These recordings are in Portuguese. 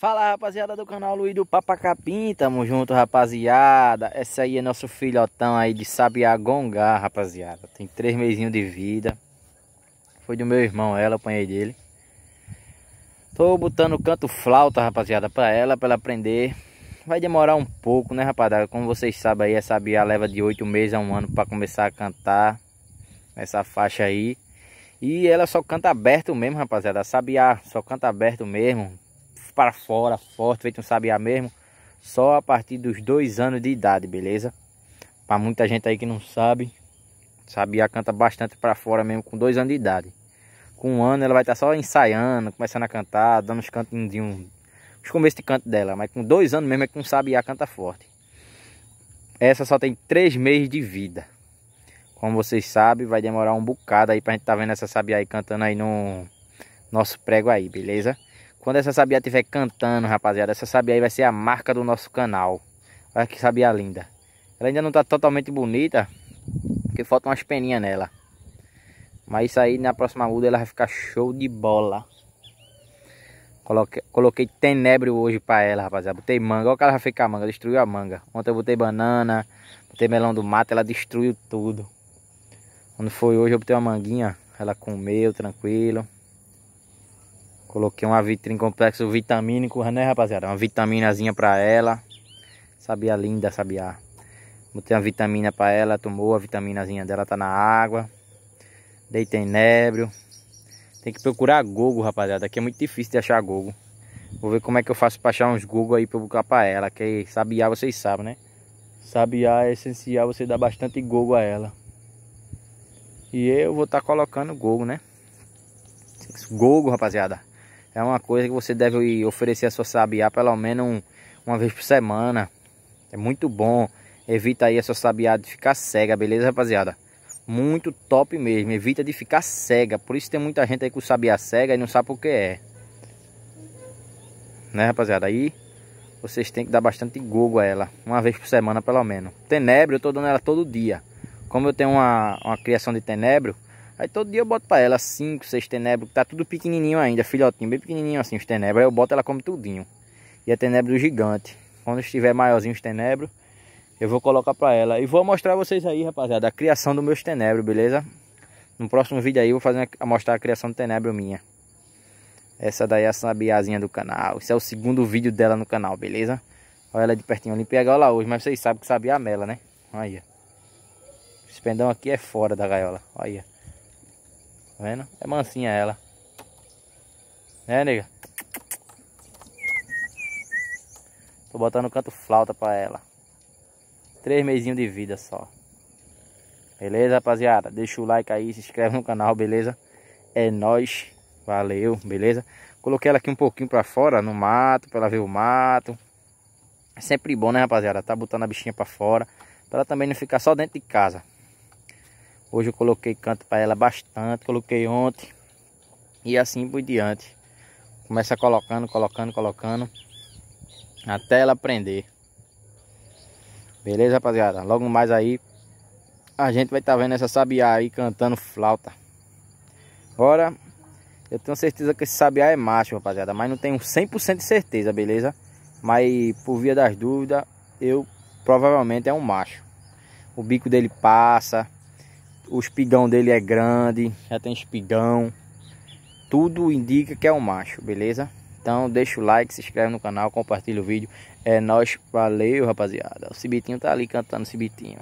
Fala rapaziada do canal Luiz do Papacapim, tamo junto rapaziada Esse aí é nosso filhotão aí de Sabiá Gongá, rapaziada Tem três mesinhos de vida Foi do meu irmão ela, apanhei dele Tô botando canto flauta, rapaziada, pra ela, pra ela aprender Vai demorar um pouco, né rapaziada Como vocês sabem aí, a Sabiá leva de oito meses a um ano pra começar a cantar Essa faixa aí e ela só canta aberto mesmo, rapaziada. A sabiá só canta aberto mesmo para fora, forte, feito um sabiá mesmo, só a partir dos dois anos de idade, beleza? Para muita gente aí que não sabe, sabiá canta bastante para fora mesmo com dois anos de idade. Com um ano ela vai estar tá só ensaiando, começando a cantar, dando os cantinhos, os começos de canto dela, mas com dois anos mesmo é que um sabiá canta forte. Essa só tem três meses de vida. Como vocês sabem, vai demorar um bocado aí pra gente tá vendo essa sabiá aí cantando aí no nosso prego aí, beleza? Quando essa sabiá estiver cantando, rapaziada, essa sabiá aí vai ser a marca do nosso canal. Olha que sabiá linda. Ela ainda não está totalmente bonita, porque faltam umas peninhas nela. Mas isso aí, na próxima muda, ela vai ficar show de bola. Coloquei, coloquei tenebro hoje pra ela, rapaziada. Botei manga. Olha o cara vai ficar com a manga. Destruiu a manga. Ontem eu botei banana. Botei melão do mato. Ela destruiu tudo. Quando foi hoje, eu botei uma manguinha. Ela comeu, tranquilo. Coloquei uma vitrine complexo vitamínico, né, rapaziada? Uma vitaminazinha pra ela. Sabia linda, sabiá. Botei uma vitamina pra ela, tomou a vitaminazinha dela, tá na água. Deita nébrio. Tem que procurar gogo, rapaziada. Aqui é muito difícil de achar gogo. Vou ver como é que eu faço pra achar uns gogo aí pra eu buscar pra ela. Que sabiá vocês sabem, né? Sabiá é essencial você dar bastante gogo a ela. E eu vou estar tá colocando gogo, né? Gogo, rapaziada é uma coisa que você deve oferecer a sua sabiá pelo menos um, uma vez por semana. É muito bom. Evita aí a sua sabiá de ficar cega, beleza, rapaziada? Muito top mesmo. Evita de ficar cega. Por isso tem muita gente aí com sabiá cega e não sabe o que é. Né, rapaziada? Aí vocês têm que dar bastante gogo a ela. Uma vez por semana, pelo menos. Tenebro, eu tô dando ela todo dia. Como eu tenho uma, uma criação de tenebro, Aí todo dia eu boto para ela cinco, seis tenebros, que tá tudo pequenininho ainda, filhotinho, bem pequenininho assim os tenebros. Aí eu boto ela come tudinho. E a tenebro do gigante. Quando estiver maiorzinho os tenebros, eu vou colocar para ela. E vou mostrar vocês aí, rapaziada, a criação dos meus tenebros, beleza? No próximo vídeo aí eu vou fazer mostrar a criação do tenebro minha. Essa daí é a sabiazinha do canal. Esse é o segundo vídeo dela no canal, beleza? Olha ela de pertinho. Eu limpei a gaiola hoje, mas vocês sabem que sabia a mela, né? Olha. Esse pendão aqui é fora da gaiola. Olha. Tá vendo? É mansinha ela. Né, nega? Tô botando canto flauta pra ela. Três mesinhos de vida só. Beleza, rapaziada? Deixa o like aí, se inscreve no canal, beleza? É nóis. Valeu, beleza? Coloquei ela aqui um pouquinho pra fora, no mato, pra ela ver o mato. É sempre bom, né, rapaziada? Tá botando a bichinha pra fora. Pra ela também não ficar só dentro de casa. Hoje eu coloquei canto para ela bastante, coloquei ontem. E assim por diante. Começa colocando, colocando, colocando. Até ela aprender. Beleza, rapaziada? Logo mais aí, a gente vai estar tá vendo essa sabiá aí cantando flauta. Agora, eu tenho certeza que esse sabiá é macho, rapaziada. Mas não tenho 100% de certeza, beleza? Mas, por via das dúvidas, eu provavelmente é um macho. O bico dele passa o espigão dele é grande, já tem espigão. Tudo indica que é um macho, beleza? Então deixa o like, se inscreve no canal, compartilha o vídeo. É nós, valeu rapaziada. O Cibitinho tá ali cantando Cibitinho.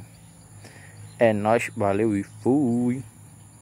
É nós, valeu e fui.